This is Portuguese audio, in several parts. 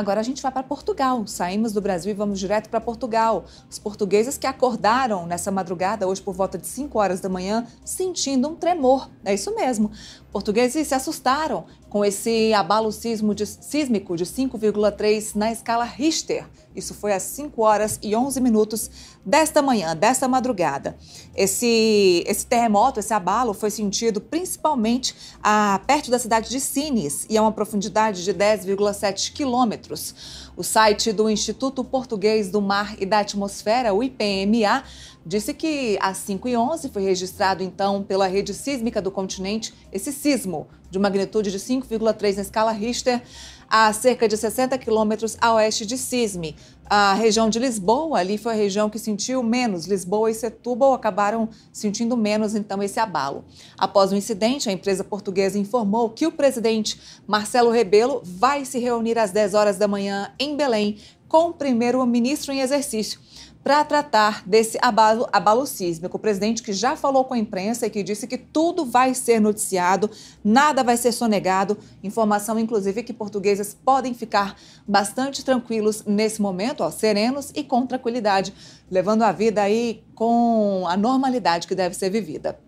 Agora a gente vai para Portugal. Saímos do Brasil e vamos direto para Portugal. Os portugueses que acordaram nessa madrugada, hoje por volta de 5 horas da manhã, sentindo um tremor. É isso mesmo. Portugueses se assustaram com esse abalo de, sísmico de 5,3 na escala Richter. Isso foi às 5 horas e 11 minutos desta manhã, desta madrugada. Esse, esse terremoto, esse abalo, foi sentido principalmente a, ah, perto da cidade de Sines e a uma profundidade de 10,7 quilômetros. O site do Instituto Português do Mar e da Atmosfera, o IPMA, Disse que às 5 e 11 foi registrado, então, pela rede sísmica do continente, esse sismo de magnitude de 5,3 na escala Richter, a cerca de 60 quilômetros a oeste de Sisme. A região de Lisboa, ali foi a região que sentiu menos. Lisboa e Setúbal acabaram sentindo menos, então, esse abalo. Após o incidente, a empresa portuguesa informou que o presidente Marcelo Rebelo vai se reunir às 10 horas da manhã em Belém com o primeiro-ministro em exercício para tratar desse abalo, abalo sísmico. O presidente que já falou com a imprensa e que disse que tudo vai ser noticiado, nada vai ser sonegado. Informação, inclusive, que portugueses podem ficar bastante tranquilos nesse momento, ó, serenos e com tranquilidade, levando a vida aí com a normalidade que deve ser vivida.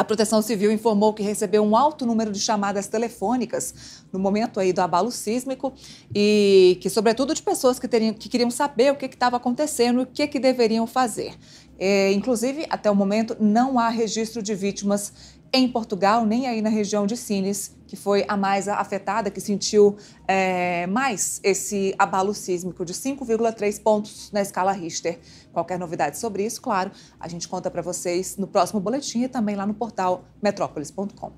A Proteção Civil informou que recebeu um alto número de chamadas telefônicas no momento aí do abalo sísmico e que, sobretudo, de pessoas que, teriam, que queriam saber o que estava acontecendo e o que, que deveriam fazer. É, inclusive, até o momento, não há registro de vítimas em Portugal, nem aí na região de Sines, que foi a mais afetada, que sentiu é, mais esse abalo sísmico de 5,3 pontos na escala Richter. Qualquer novidade sobre isso, claro, a gente conta para vocês no próximo boletim e também lá no portal metrópolis.com.